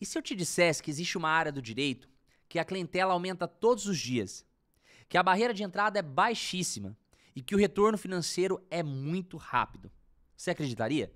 E se eu te dissesse que existe uma área do direito que a clientela aumenta todos os dias, que a barreira de entrada é baixíssima e que o retorno financeiro é muito rápido? Você acreditaria?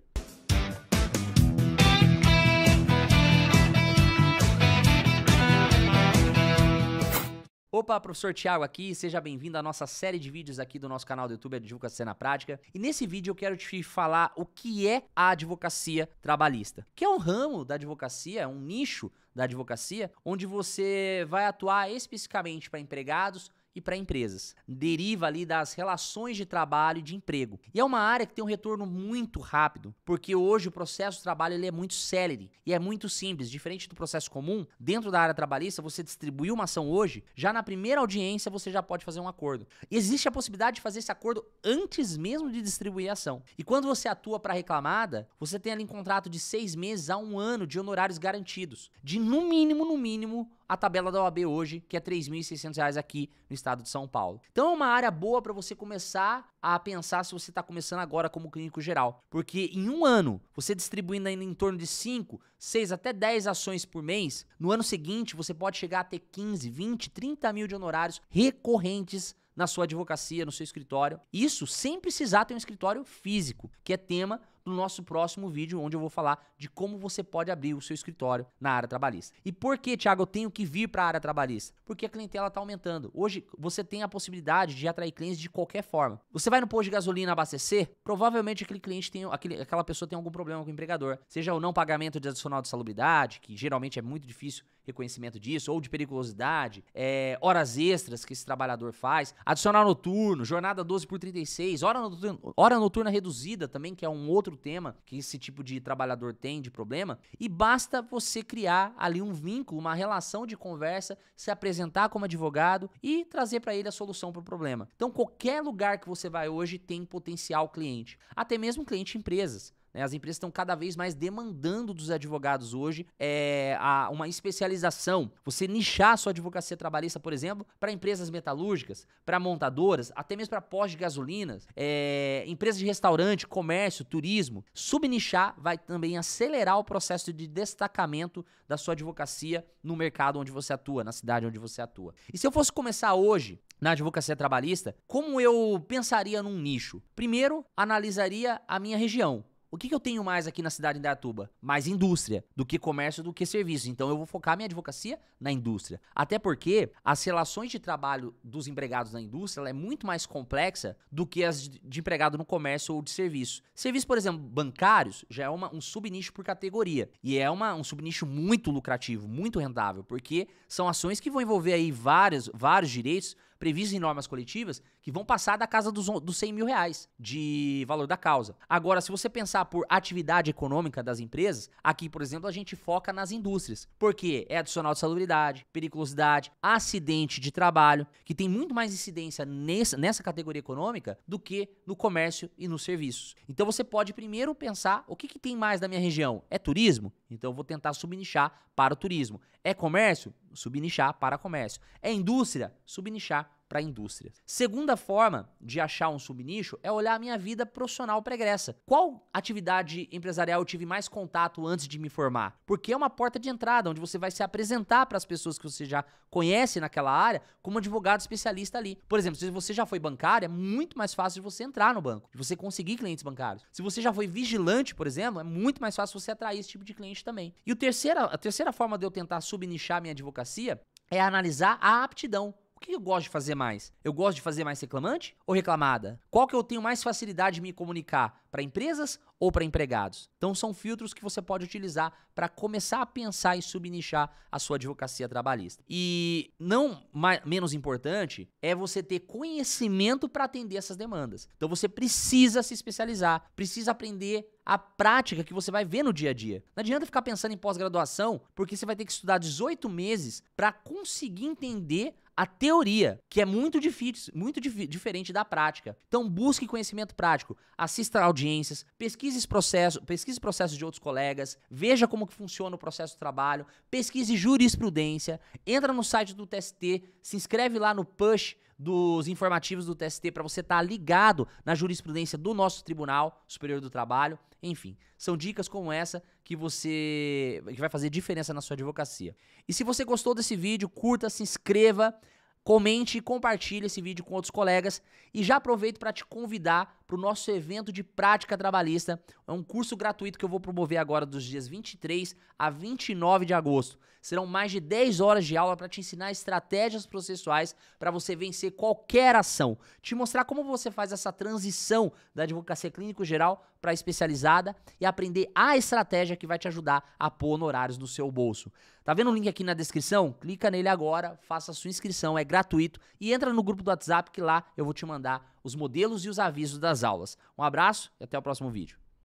Opa, professor Tiago aqui, seja bem-vindo à nossa série de vídeos aqui do nosso canal do YouTube Advocacia na Prática. E nesse vídeo eu quero te falar o que é a advocacia trabalhista, que é um ramo da advocacia, um nicho da advocacia, onde você vai atuar especificamente para empregados, e para empresas. Deriva ali das relações de trabalho e de emprego. E é uma área que tem um retorno muito rápido, porque hoje o processo de trabalho ele é muito célere e é muito simples. Diferente do processo comum, dentro da área trabalhista, você distribuiu uma ação hoje, já na primeira audiência você já pode fazer um acordo. E existe a possibilidade de fazer esse acordo antes mesmo de distribuir a ação. E quando você atua para reclamada, você tem ali um contrato de seis meses a um ano de honorários garantidos, de no mínimo, no mínimo, a tabela da OAB hoje, que é R$ 3.600 aqui no estado de São Paulo. Então é uma área boa para você começar a pensar se você está começando agora como clínico geral. Porque em um ano, você distribuindo ainda em torno de 5, 6 até 10 ações por mês, no ano seguinte você pode chegar a ter 15, 20, 30 mil de honorários recorrentes na sua advocacia, no seu escritório. Isso sem precisar ter um escritório físico, que é tema no nosso próximo vídeo, onde eu vou falar de como você pode abrir o seu escritório na área trabalhista. E por que, Thiago, eu tenho que vir para a área trabalhista? Porque a clientela está aumentando. Hoje você tem a possibilidade de atrair clientes de qualquer forma. Você vai no posto de gasolina abastecer, provavelmente aquele cliente tem, aquele, aquela pessoa tem algum problema com o empregador, seja o não pagamento de adicional de salubridade, que geralmente é muito difícil reconhecimento disso, ou de periculosidade, é, horas extras que esse trabalhador faz, adicional noturno, jornada 12 por 36, hora noturna, hora noturna reduzida também, que é um outro outro tema que esse tipo de trabalhador tem de problema, e basta você criar ali um vínculo, uma relação de conversa, se apresentar como advogado e trazer para ele a solução para o problema. Então, qualquer lugar que você vai hoje tem potencial cliente, até mesmo cliente empresas. Né? As empresas estão cada vez mais demandando dos advogados hoje é, a, uma especialização. Você nichar sua advocacia trabalhista, por exemplo, para empresas metalúrgicas, para montadoras, até mesmo para pós de gasolinas, é, empresas de restaurante, comércio, turismo. Subnichar vai também acelerar o processo de destacamento da sua advocacia no mercado onde você atua, na cidade onde você atua. E se eu fosse começar hoje na advocacia trabalhista, como eu pensaria num nicho? Primeiro, analisaria a minha região. O que, que, eu tenho mais aqui na cidade de Indaiatuba? Mais indústria, do que comércio, do que serviço. Então eu vou focar minha advocacia na indústria. Até porque as relações de trabalho dos empregados na indústria é muito mais complexa do que as de empregado no comércio ou de serviço. Serviço, por exemplo, bancários, já é uma, um subnicho por categoria. E é uma, um subnicho muito lucrativo, muito rentável, porque são ações que vão envolver aí vários, vários direitos previstas em normas coletivas que vão passar da casa dos, dos 100 mil reais de valor da causa. Agora, se você pensar por atividade econômica das empresas, aqui, por exemplo, a gente foca nas indústrias, porque é adicional de salubridade, periculosidade, acidente de trabalho, que tem muito mais incidência nessa, nessa categoria econômica do que no comércio e nos serviços. Então você pode primeiro pensar o que, que tem mais da minha região? É turismo? Então eu vou tentar subnichar para o turismo. É comércio? Subnichar para comércio. É indústria? Subnichar para a indústria. Segunda forma de achar um subnicho é olhar a minha vida profissional pregressa. Qual atividade empresarial eu tive mais contato antes de me formar? Porque é uma porta de entrada onde você vai se apresentar para as pessoas que você já conhece naquela área como advogado especialista ali. Por exemplo, se você já foi bancário, é muito mais fácil de você entrar no banco, de você conseguir clientes bancários. Se você já foi vigilante, por exemplo, é muito mais fácil você atrair esse tipo de cliente também. E o terceira, a terceira forma de eu tentar subnichar minha advocacia é analisar a aptidão. O que eu gosto de fazer mais? Eu gosto de fazer mais reclamante ou reclamada? Qual que eu tenho mais facilidade de me comunicar? Para empresas ou para empregados? Então são filtros que você pode utilizar para começar a pensar e subnichar a sua advocacia trabalhista. E não mais, menos importante é você ter conhecimento para atender essas demandas. Então você precisa se especializar, precisa aprender a prática que você vai ver no dia a dia. Não adianta ficar pensando em pós-graduação, porque você vai ter que estudar 18 meses para conseguir entender a teoria, que é muito difícil, muito dif diferente da prática. Então busque conhecimento prático, assista audiências, pesquise processos, pesquise processos de outros colegas, veja como que funciona o processo de trabalho, pesquise jurisprudência, entra no site do TST, se inscreve lá no PUSH dos informativos do TST para você estar tá ligado na jurisprudência do nosso Tribunal Superior do Trabalho. Enfim, são dicas como essa que você que vai fazer diferença na sua advocacia. E se você gostou desse vídeo, curta, se inscreva, comente e compartilhe esse vídeo com outros colegas e já aproveito para te convidar para o nosso evento de prática trabalhista. É um curso gratuito que eu vou promover agora dos dias 23 a 29 de agosto. Serão mais de 10 horas de aula para te ensinar estratégias processuais para você vencer qualquer ação, te mostrar como você faz essa transição da advocacia clínico geral para especializada e aprender a estratégia que vai te ajudar a pôr honorários no seu bolso. Tá vendo o link aqui na descrição? Clica nele agora, faça a sua inscrição, é gratuito e entra no grupo do WhatsApp que lá eu vou te mandar os modelos e os avisos das aulas. Um abraço e até o próximo vídeo.